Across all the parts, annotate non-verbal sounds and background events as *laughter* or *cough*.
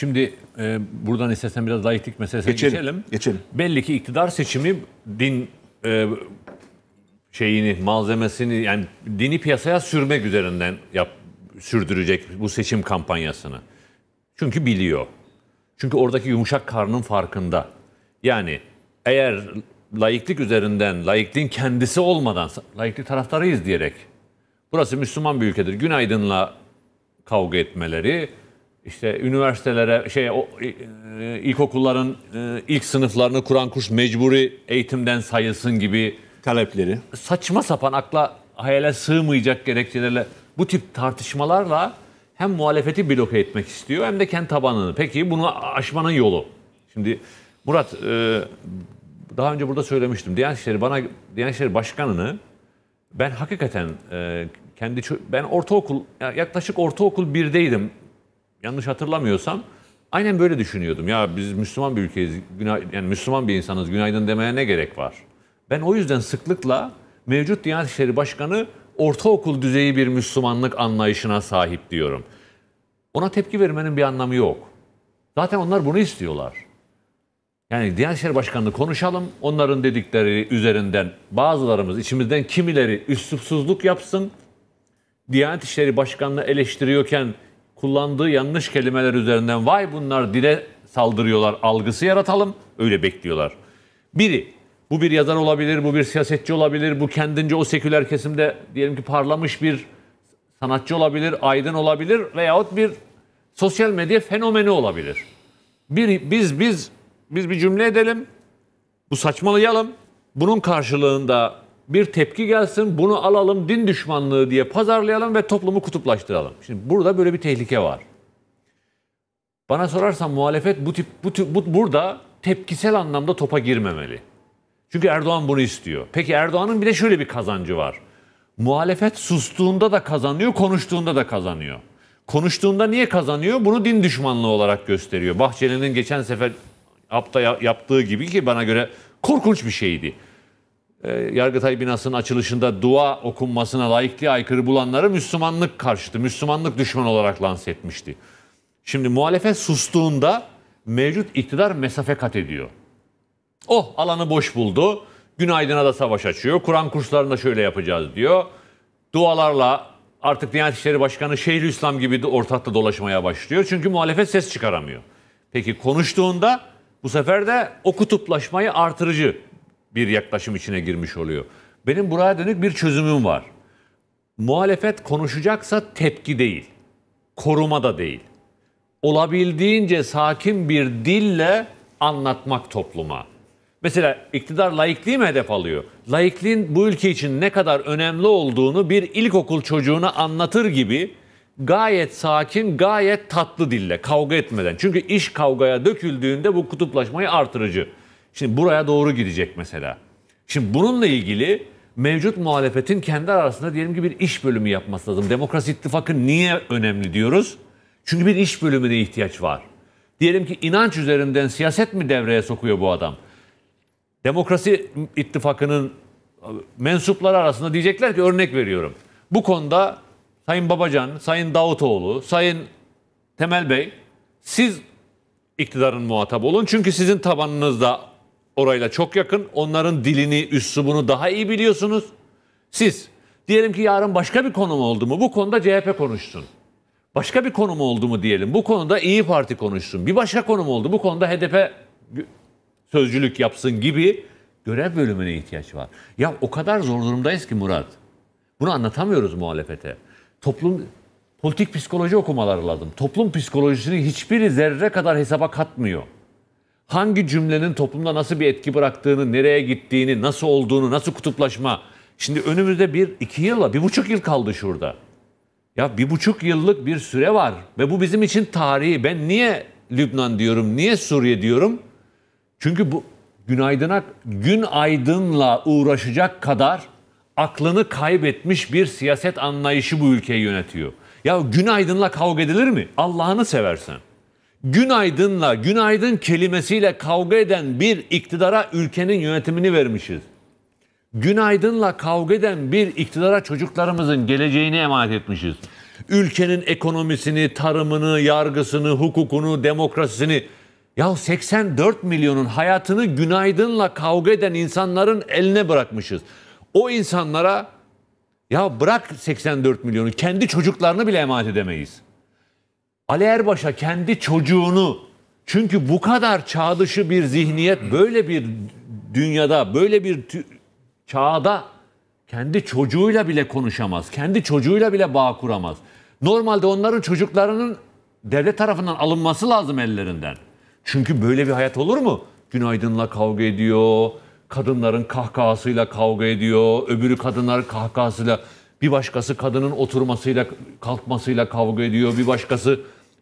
Şimdi e, buradan istersen biraz laiklik meselesine geçelim, geçelim. Geçelim. Belli ki iktidar seçimi din e, şeyini, malzemesini yani dini piyasaya sürmek üzerinden yap, sürdürecek bu seçim kampanyasını. Çünkü biliyor. Çünkü oradaki yumuşak karnın farkında. Yani eğer laiklik üzerinden, laikliğin kendisi olmadan, laiklik taraftarıyız diyerek, burası Müslüman bir ülkedir, günaydınla kavga etmeleri, işte üniversitelere şey o, e, e ilkokulların e, ilk sınıflarını kuran kuş mecburi eğitimden sayılsın gibi talepleri. Saçma sapan akla hayale sığmayacak gerekçelerle bu tip tartışmalarla hem muhalefeti bloke etmek istiyor hem de kent tabanını. Peki bunu aşmanın yolu. Şimdi Murat e, daha önce burada söylemiştim. Diyanet İşleri bana Diyanet İşleri Başkanını ben hakikaten kendi ben ortaokul yaklaşık ortaokul birdeydim yanlış hatırlamıyorsam aynen böyle düşünüyordum. Ya biz Müslüman bir ülkeyiz, günah, yani Müslüman bir insanız, günaydın demeye ne gerek var? Ben o yüzden sıklıkla mevcut Diyanet İşleri Başkanı ortaokul düzeyi bir Müslümanlık anlayışına sahip diyorum. Ona tepki vermenin bir anlamı yok. Zaten onlar bunu istiyorlar. Yani Diyanet İşleri Başkanı'nı konuşalım, onların dedikleri üzerinden bazılarımız, içimizden kimileri üslupsuzluk yapsın, Diyanet İşleri Başkanı'nı eleştiriyorken kullandığı yanlış kelimeler üzerinden vay bunlar dile saldırıyorlar algısı yaratalım. Öyle bekliyorlar. Biri bu bir yazar olabilir, bu bir siyasetçi olabilir, bu kendince o seküler kesimde diyelim ki parlamış bir sanatçı olabilir, aydın olabilir veyahut bir sosyal medya fenomeni olabilir. Bir, biz biz biz bir cümle edelim, bu saçmalayalım, bunun karşılığında bir tepki gelsin, bunu alalım, din düşmanlığı diye pazarlayalım ve toplumu kutuplaştıralım. Şimdi burada böyle bir tehlike var. Bana sorarsan muhalefet bu tip bu, tip, bu burada tepkisel anlamda topa girmemeli. Çünkü Erdoğan bunu istiyor. Peki Erdoğan'ın bir de şöyle bir kazancı var. Muhalefet sustuğunda da kazanıyor, konuştuğunda da kazanıyor. Konuştuğunda niye kazanıyor? Bunu din düşmanlığı olarak gösteriyor. Bahçeli'nin geçen sefer apta yaptığı gibi ki bana göre korkunç bir şeydi. Ee, Yargıtay binasının açılışında dua okunmasına layıklığa aykırı bulanları Müslümanlık karşıtı, Müslümanlık düşman olarak lanse etmişti. Şimdi muhalefet sustuğunda mevcut iktidar mesafe kat ediyor. Oh alanı boş buldu. Günaydın'a da savaş açıyor. Kur'an kurslarında şöyle yapacağız diyor. Dualarla artık Diyanet İşleri Başkanı İslam gibi de ortakta dolaşmaya başlıyor. Çünkü muhalefet ses çıkaramıyor. Peki konuştuğunda bu sefer de o kutuplaşmayı artırıcı bir yaklaşım içine girmiş oluyor. Benim buraya dönük bir çözümüm var. Muhalefet konuşacaksa tepki değil, koruma da değil. Olabildiğince sakin bir dille anlatmak topluma. Mesela iktidar laikliği mi hedef alıyor? Laikliğin bu ülke için ne kadar önemli olduğunu bir ilkokul çocuğuna anlatır gibi gayet sakin, gayet tatlı dille, kavga etmeden. Çünkü iş kavgaya döküldüğünde bu kutuplaşmayı artırıcı. Şimdi buraya doğru gidecek mesela. Şimdi bununla ilgili mevcut muhalefetin kendi arasında diyelim ki bir iş bölümü yapması lazım. Demokrasi ittifakı niye önemli diyoruz? Çünkü bir iş bölümüne ihtiyaç var. Diyelim ki inanç üzerinden siyaset mi devreye sokuyor bu adam? Demokrasi ittifakının e, mensupları arasında diyecekler ki örnek veriyorum. Bu konuda Sayın Babacan, Sayın Davutoğlu, Sayın Temel Bey siz iktidarın muhatap olun. Çünkü sizin tabanınızda orayla çok yakın. Onların dilini, üslubunu daha iyi biliyorsunuz. Siz diyelim ki yarın başka bir konum oldu mu bu konuda CHP konuşsun. Başka bir konum oldu mu diyelim bu konuda İyi Parti konuşsun. Bir başka konum oldu bu konuda HDP sözcülük yapsın gibi görev bölümüne ihtiyaç var. Ya o kadar zor durumdayız ki Murat. Bunu anlatamıyoruz muhalefete. Toplum politik psikoloji okumaları lazım. Toplum psikolojisini hiçbiri zerre kadar hesaba katmıyor hangi cümlenin toplumda nasıl bir etki bıraktığını, nereye gittiğini, nasıl olduğunu, nasıl kutuplaşma. Şimdi önümüzde bir iki yılla, bir buçuk yıl kaldı şurada. Ya bir buçuk yıllık bir süre var ve bu bizim için tarihi. Ben niye Lübnan diyorum, niye Suriye diyorum? Çünkü bu günaydına, gün aydınla uğraşacak kadar aklını kaybetmiş bir siyaset anlayışı bu ülkeyi yönetiyor. Ya günaydınla kavga edilir mi? Allah'ını seversen günaydınla, günaydın kelimesiyle kavga eden bir iktidara ülkenin yönetimini vermişiz. Günaydınla kavga eden bir iktidara çocuklarımızın geleceğini emanet etmişiz. Ülkenin ekonomisini, tarımını, yargısını, hukukunu, demokrasisini ya 84 milyonun hayatını günaydınla kavga eden insanların eline bırakmışız. O insanlara ya bırak 84 milyonu kendi çocuklarını bile emanet edemeyiz. Ali Erbaş'a kendi çocuğunu çünkü bu kadar çağ dışı bir zihniyet böyle bir dünyada böyle bir çağda kendi çocuğuyla bile konuşamaz. Kendi çocuğuyla bile bağ kuramaz. Normalde onların çocuklarının devlet tarafından alınması lazım ellerinden. Çünkü böyle bir hayat olur mu? Günaydın'la kavga ediyor, kadınların kahkahasıyla kavga ediyor, öbürü kadınların kahkahasıyla, bir başkası kadının oturmasıyla, kalkmasıyla kavga ediyor, bir başkası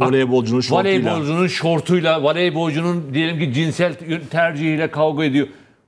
Voleybolcunun şortuyla. Voleybolcunun şortuyla, voleybolcunun diyelim ki cinsel tercihiyle kavga ediyor.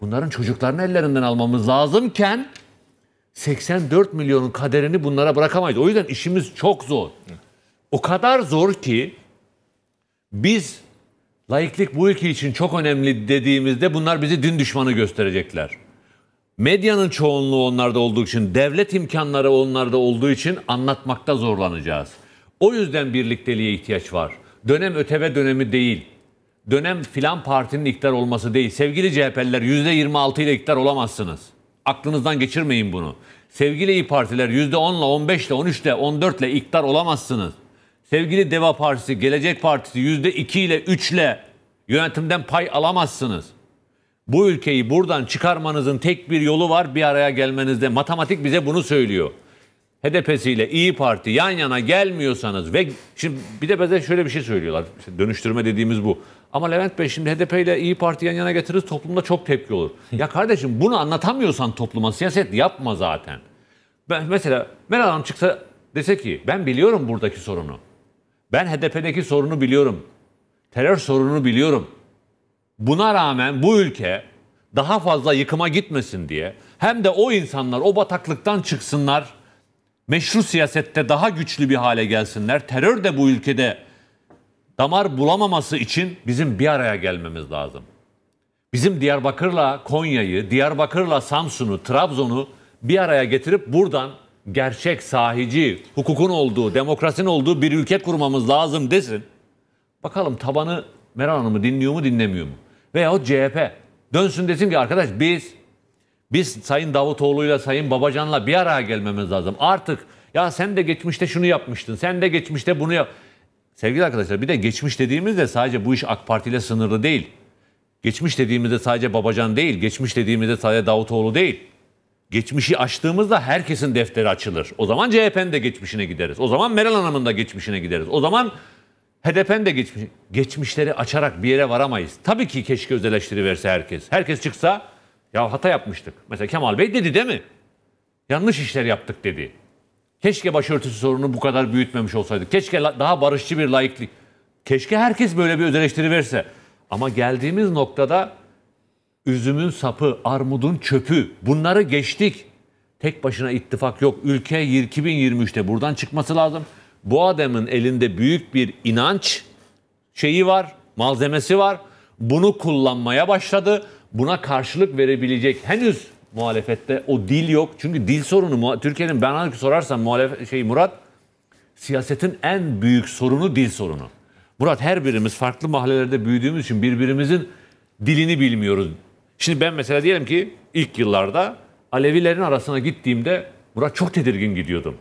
Bunların çocuklarını ellerinden almamız lazımken 84 milyonun kaderini bunlara bırakamayız. O yüzden işimiz çok zor. O kadar zor ki biz laiklik bu ülke için çok önemli dediğimizde bunlar bizi din düşmanı gösterecekler. Medyanın çoğunluğu onlarda olduğu için, devlet imkanları onlarda olduğu için anlatmakta zorlanacağız. O yüzden birlikteliğe ihtiyaç var. Dönem öteve dönemi değil. Dönem filan partinin iktidar olması değil. Sevgili CHP'liler %26 ile iktidar olamazsınız. Aklınızdan geçirmeyin bunu. Sevgili İyi Partiler %10 ile 15 ile 13 ile 14 ile iktidar olamazsınız. Sevgili Deva Partisi, Gelecek Partisi %2 ile 3 yönetimden pay alamazsınız. Bu ülkeyi buradan çıkarmanızın tek bir yolu var bir araya gelmenizde. Matematik bize bunu söylüyor. HDP'siyle İyi Parti yan yana gelmiyorsanız ve şimdi bir de bize şöyle bir şey söylüyorlar. İşte dönüştürme dediğimiz bu. Ama Levent Bey şimdi HDP ile İyi Parti yan yana getiririz toplumda çok tepki olur. ya kardeşim bunu anlatamıyorsan topluma siyaset yapma zaten. Ben mesela Meral Hanım çıksa dese ki ben biliyorum buradaki sorunu. Ben HDP'deki sorunu biliyorum. Terör sorununu biliyorum. Buna rağmen bu ülke daha fazla yıkıma gitmesin diye hem de o insanlar o bataklıktan çıksınlar meşru siyasette daha güçlü bir hale gelsinler. Terör de bu ülkede damar bulamaması için bizim bir araya gelmemiz lazım. Bizim Diyarbakır'la Konya'yı, Diyarbakır'la Samsun'u, Trabzon'u bir araya getirip buradan gerçek, sahici, hukukun olduğu, demokrasinin olduğu bir ülke kurmamız lazım desin. Bakalım tabanı Meral Hanım'ı dinliyor mu dinlemiyor mu? Veyahut CHP dönsün desin ki arkadaş biz biz Sayın Davutoğlu'yla Sayın Babacan'la bir araya gelmemiz lazım. Artık ya sen de geçmişte şunu yapmıştın, sen de geçmişte bunu yap. Sevgili arkadaşlar bir de geçmiş dediğimizde sadece bu iş AK Parti ile sınırlı değil. Geçmiş dediğimizde sadece Babacan değil, geçmiş dediğimizde sadece Davutoğlu değil. Geçmişi açtığımızda herkesin defteri açılır. O zaman CHP'nin de geçmişine gideriz. O zaman Meral Hanım'ın da geçmişine gideriz. O zaman HDP'nin de geçmiş, geçmişleri açarak bir yere varamayız. Tabii ki keşke öz verse herkes. Herkes çıksa ya hata yapmıştık. Mesela Kemal Bey dedi değil mi? Yanlış işler yaptık dedi. Keşke başörtüsü sorunu bu kadar büyütmemiş olsaydı. Keşke daha barışçı bir layıklık. Keşke herkes böyle bir özelleştiri verse. Ama geldiğimiz noktada üzümün sapı, armudun çöpü bunları geçtik. Tek başına ittifak yok. Ülke 2023'te buradan çıkması lazım. Bu adamın elinde büyük bir inanç şeyi var, malzemesi var. Bunu kullanmaya başladı buna karşılık verebilecek henüz muhalefette o dil yok. Çünkü dil sorunu Türkiye'nin ben halbuki sorarsam muhalefet şey Murat siyasetin en büyük sorunu dil sorunu. Murat her birimiz farklı mahallelerde büyüdüğümüz için birbirimizin dilini bilmiyoruz. Şimdi ben mesela diyelim ki ilk yıllarda Alevilerin arasına gittiğimde Murat çok tedirgin gidiyordum.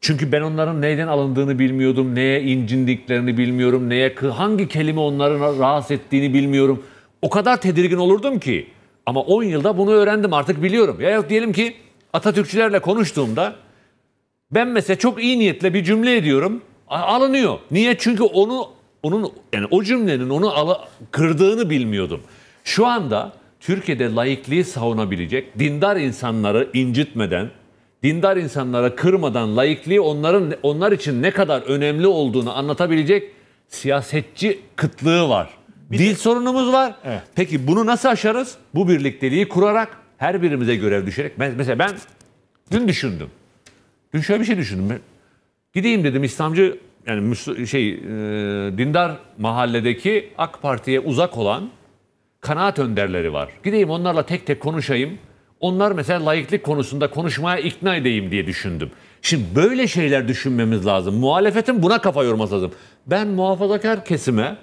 Çünkü ben onların neyden alındığını bilmiyordum, neye incindiklerini bilmiyorum, neye hangi kelime onların rahatsız ettiğini bilmiyorum. O kadar tedirgin olurdum ki. Ama 10 yılda bunu öğrendim artık biliyorum. Ya yok diyelim ki Atatürkçülerle konuştuğumda ben mesela çok iyi niyetle bir cümle ediyorum. Alınıyor. Niye? Çünkü onu onun yani o cümlenin onu ala, kırdığını bilmiyordum. Şu anda Türkiye'de laikliği savunabilecek, dindar insanları incitmeden, dindar insanlara kırmadan laikliği onların onlar için ne kadar önemli olduğunu anlatabilecek siyasetçi kıtlığı var. Bir Dil de... sorunumuz var. Evet. Peki bunu nasıl aşarız? Bu birlikteliği kurarak her birimize görev düşerek. Ben, mesela ben dün düşündüm. Dün şöyle bir şey düşündüm. Ben, gideyim dedim İslamcı yani şey e, dindar mahalledeki AK Parti'ye uzak olan kanaat önderleri var. Gideyim onlarla tek tek konuşayım. Onlar mesela layıklık konusunda konuşmaya ikna edeyim diye düşündüm. Şimdi böyle şeyler düşünmemiz lazım. Muhalefetin buna kafa yorması lazım. Ben muhafazakar kesime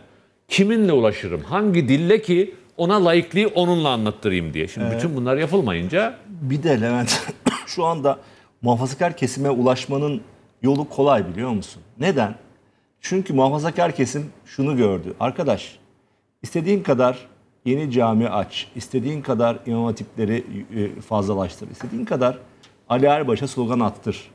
kiminle ulaşırım? Hangi dille ki ona layıklığı onunla anlattırayım diye. Şimdi ee, bütün bunlar yapılmayınca... Bir de Levent *coughs* şu anda muhafazakar kesime ulaşmanın yolu kolay biliyor musun? Neden? Çünkü muhafazakar kesim şunu gördü. Arkadaş istediğin kadar yeni cami aç, istediğin kadar imam hatipleri e, fazlalaştır, istediğin kadar Ali Erbaş'a slogan attır.